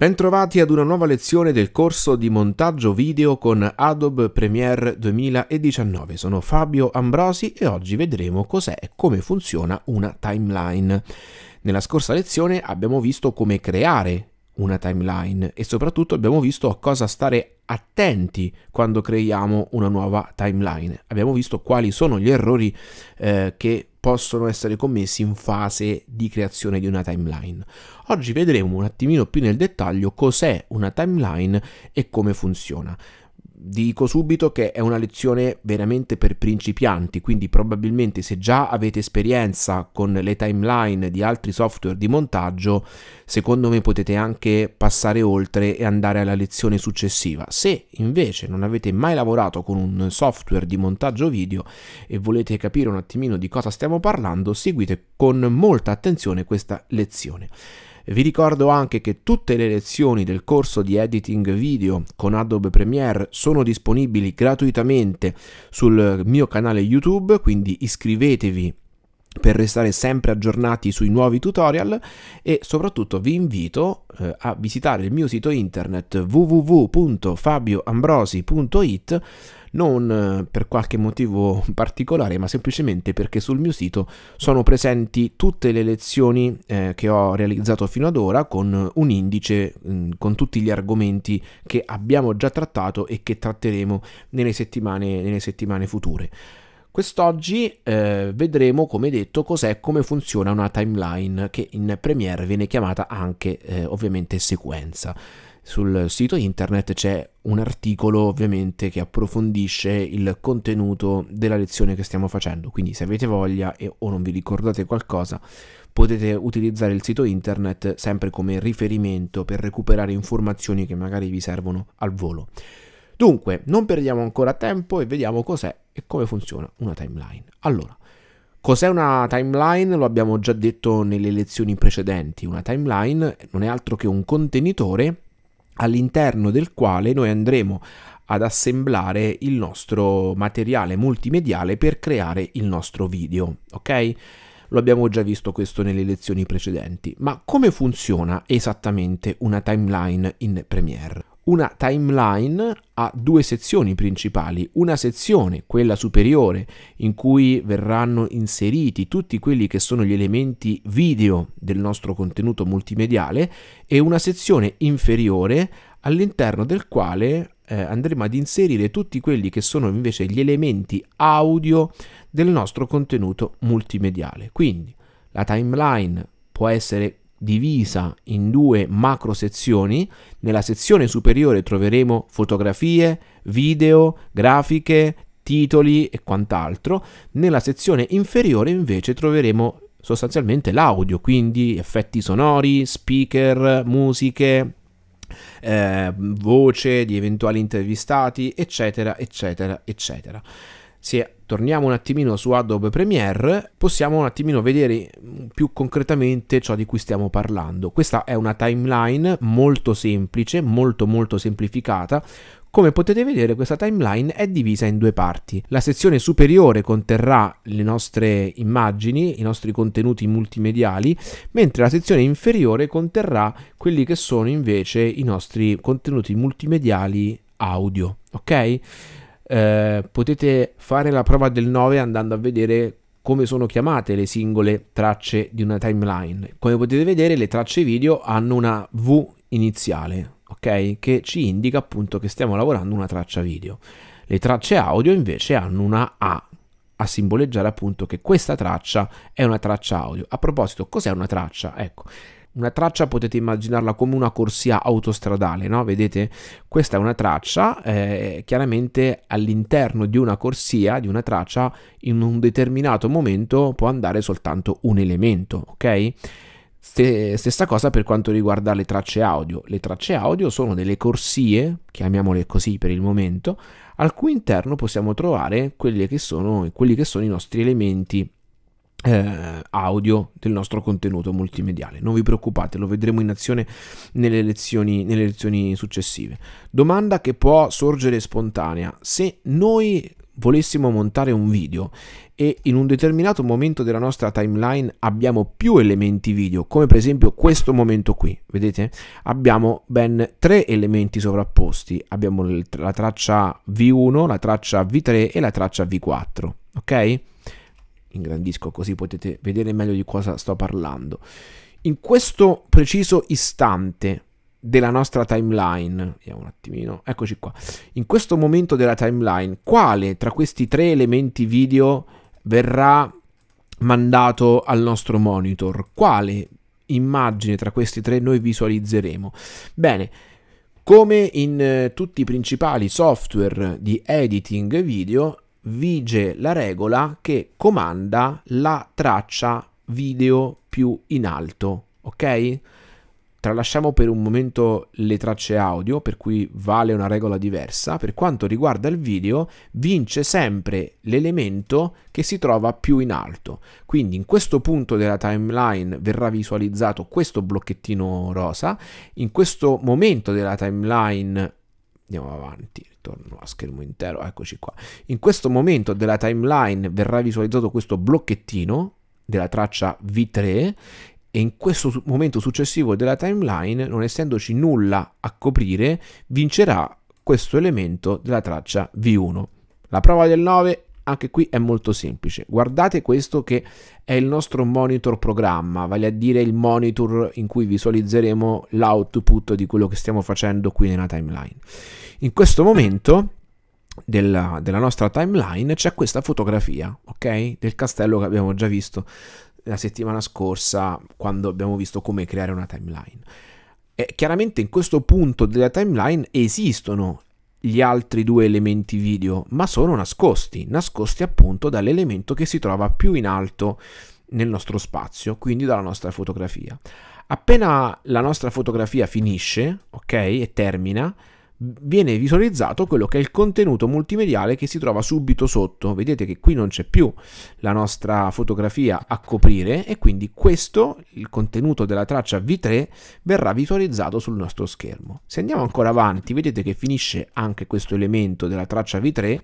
Bentrovati ad una nuova lezione del corso di montaggio video con Adobe Premiere 2019. Sono Fabio Ambrosi e oggi vedremo cos'è e come funziona una timeline. Nella scorsa lezione abbiamo visto come creare una timeline e soprattutto abbiamo visto a cosa stare attenti quando creiamo una nuova timeline. Abbiamo visto quali sono gli errori eh, che possono essere commessi in fase di creazione di una timeline. Oggi vedremo un attimino più nel dettaglio cos'è una timeline e come funziona dico subito che è una lezione veramente per principianti, quindi probabilmente se già avete esperienza con le timeline di altri software di montaggio, secondo me potete anche passare oltre e andare alla lezione successiva. Se invece non avete mai lavorato con un software di montaggio video e volete capire un attimino di cosa stiamo parlando, seguite con molta attenzione questa lezione. Vi ricordo anche che tutte le lezioni del corso di editing video con Adobe Premiere sono disponibili gratuitamente sul mio canale YouTube, quindi iscrivetevi per restare sempre aggiornati sui nuovi tutorial e soprattutto vi invito eh, a visitare il mio sito internet www.fabioambrosi.it non eh, per qualche motivo particolare, ma semplicemente perché sul mio sito sono presenti tutte le lezioni eh, che ho realizzato fino ad ora con un indice mh, mm, con tutti gli argomenti che abbiamo già trattato e che tratteremo nelle settimane, nelle settimane future. Quest'oggi eh, vedremo, come detto, cos'è e come funziona una timeline che in Premiere viene chiamata anche eh, ovviamente sequenza sul sito internet c'è un articolo ovviamente che approfondisce il contenuto della lezione che stiamo facendo, quindi se avete voglia e, o non vi ricordate qualcosa potete utilizzare il sito internet sempre come riferimento per recuperare informazioni che magari vi servono al volo. Dunque, non perdiamo ancora tempo e vediamo cos'è e come funziona una timeline. Allora, Cos'è una timeline? Lo abbiamo già detto nelle lezioni precedenti. Una timeline non è altro che un contenitore all'interno del quale noi andremo ad assemblare il nostro materiale multimediale per creare il nostro video, ok? Lo abbiamo già visto questo nelle lezioni precedenti, ma come funziona esattamente una timeline in Premiere? una timeline ha due sezioni principali, una sezione, quella superiore, in cui verranno inseriti tutti quelli che sono gli elementi video del nostro contenuto multimediale e una sezione inferiore all'interno del quale eh, andremo ad inserire tutti quelli che sono invece gli elementi audio del nostro contenuto multimediale. Quindi la timeline può essere divisa in due macro sezioni. Nella sezione superiore troveremo fotografie, video, grafiche, titoli e quant'altro. Nella sezione inferiore invece troveremo sostanzialmente l'audio, quindi effetti sonori, speaker, musiche, eh, voce di eventuali intervistati, eccetera, eccetera, eccetera. Si è torniamo un attimino su Adobe Premiere, possiamo un attimino vedere più concretamente ciò di cui stiamo parlando. Questa è una timeline molto semplice, molto molto semplificata, come potete vedere questa timeline è divisa in due parti. La sezione superiore conterrà le nostre immagini, i nostri contenuti multimediali, mentre la sezione inferiore conterrà quelli che sono invece i nostri contenuti multimediali audio, ok? eh, potete fare la prova del 9 andando a vedere come sono chiamate le singole tracce di una timeline. Come potete vedere le tracce video hanno una V iniziale, ok? Che ci indica appunto che stiamo lavorando una traccia video. Le tracce audio invece hanno una A a simboleggiare appunto che questa traccia è una traccia audio. A proposito, cos'è una traccia? Ecco, una traccia potete immaginarla come una corsia autostradale, no? Vedete? Questa è una traccia, eh, chiaramente all'interno di una corsia, di una traccia, in un determinato momento può andare soltanto un elemento, ok? Stessa cosa per quanto riguarda le tracce audio. Le tracce audio sono delle corsie, chiamiamole così per il momento, al cui interno possiamo trovare quelli che sono, quelli che sono i nostri elementi eh, audio del nostro contenuto multimediale. Non vi preoccupate, lo vedremo in azione nelle lezioni, nelle lezioni successive. Domanda che può sorgere spontanea. Se noi volessimo montare un video e in un determinato momento della nostra timeline abbiamo più elementi video, come per esempio questo momento qui, vedete? Abbiamo ben tre elementi sovrapposti, abbiamo la traccia V1, la traccia V3 e la traccia V4, ok? ingrandisco così potete vedere meglio di cosa sto parlando. In questo preciso istante della nostra timeline, vediamo un attimino, eccoci qua, in questo momento della timeline, quale tra questi tre elementi video verrà mandato al nostro monitor? Quale immagine tra questi tre noi visualizzeremo? Bene, come in eh, tutti i principali software di editing video, vige la regola che comanda la traccia video più in alto, ok? Tralasciamo per un momento le tracce audio, per cui vale una regola diversa. Per quanto riguarda il video, vince sempre l'elemento che si trova più in alto. Quindi in questo punto della timeline verrà visualizzato questo blocchettino rosa, in questo momento della timeline andiamo avanti torno a schermo intero, eccoci qua. In questo momento della timeline verrà visualizzato questo blocchettino della traccia V3 e in questo momento successivo della timeline, non essendoci nulla a coprire, vincerà questo elemento della traccia V1. La prova del 9 anche qui è molto semplice. Guardate questo che è il nostro monitor programma, vale a dire il monitor in cui visualizzeremo l'output di quello che stiamo facendo qui nella timeline. In questo momento della, della nostra timeline c'è questa fotografia, ok? Del castello che abbiamo già visto la settimana scorsa quando abbiamo visto come creare una timeline. E chiaramente in questo punto della timeline esistono gli altri due elementi video, ma sono nascosti, nascosti appunto dall'elemento che si trova più in alto nel nostro spazio, quindi dalla nostra fotografia. Appena la nostra fotografia finisce, ok, e termina, viene visualizzato quello che è il contenuto multimediale che si trova subito sotto. Vedete che qui non c'è più la nostra fotografia a coprire e quindi questo, il contenuto della traccia V3, verrà visualizzato sul nostro schermo. Se andiamo ancora avanti, vedete che finisce anche questo elemento della traccia V3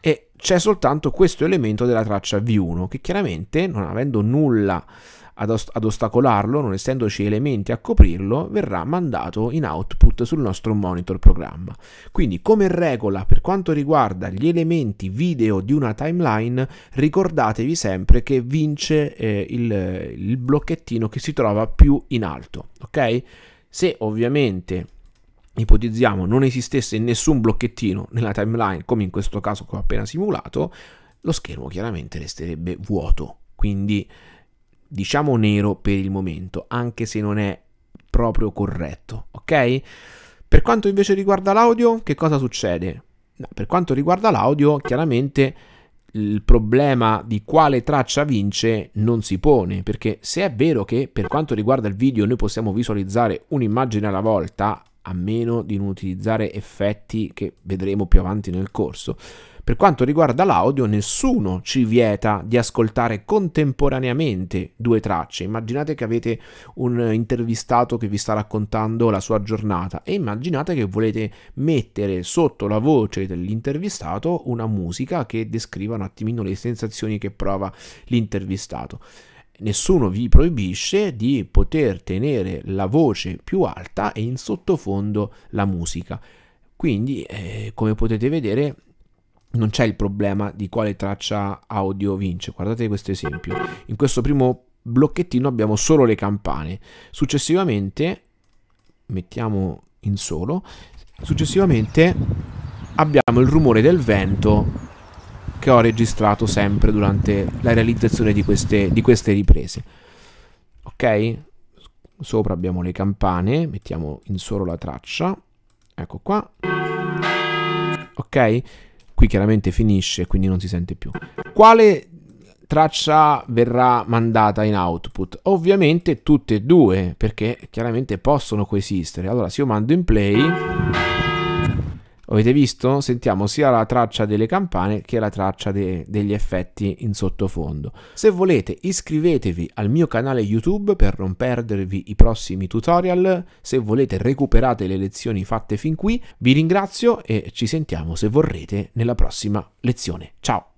e c'è soltanto questo elemento della traccia V1 che chiaramente non avendo nulla ad, ost- ad ostacolarlo, non essendoci elementi a coprirlo, verrà mandato in output sul nostro monitor programma. Quindi come regola per quanto riguarda gli elementi video di una timeline, ricordatevi sempre che vince eh, il, il blocchettino che si trova più in alto, ok? Se ovviamente ipotizziamo non esistesse nessun blocchettino nella timeline, come in questo caso che ho appena simulato, lo schermo chiaramente resterebbe vuoto. Quindi diciamo nero per il momento, anche se non è proprio corretto, ok? Per quanto invece riguarda l'audio, che cosa succede? No, per quanto riguarda l'audio, chiaramente il problema di quale traccia vince non si pone, perché se è vero che per quanto riguarda il video noi possiamo visualizzare un'immagine alla volta, a meno di non utilizzare effetti che vedremo più avanti nel corso, per quanto riguarda l'audio, nessuno ci vieta di ascoltare contemporaneamente due tracce. Immaginate che avete un intervistato che vi sta raccontando la sua giornata e immaginate che volete mettere sotto la voce dell'intervistato una musica che descriva un attimino le sensazioni che prova l'intervistato nessuno vi proibisce di poter tenere la voce più alta e in sottofondo la musica. Quindi, eh, come potete vedere, non c'è il problema di quale traccia audio vince. Guardate questo esempio. In questo primo blocchettino abbiamo solo le campane. Successivamente mettiamo in solo. Successivamente abbiamo il rumore del vento che ho registrato sempre durante la realizzazione di queste, di queste riprese. Ok? Sopra abbiamo le campane, mettiamo in solo la traccia. Ecco qua. Ok? Qui chiaramente finisce e quindi non si sente più. Quale traccia verrà mandata in output? Ovviamente tutte e due, perché chiaramente possono coesistere. Allora, se io mando in play avete visto? Sentiamo sia la traccia delle campane che la traccia de degli effetti in sottofondo. Se volete iscrivetevi al mio canale YouTube per non perdervi i prossimi tutorial, se volete recuperate le lezioni fatte fin qui, vi ringrazio e ci sentiamo se vorrete nella prossima lezione. Ciao!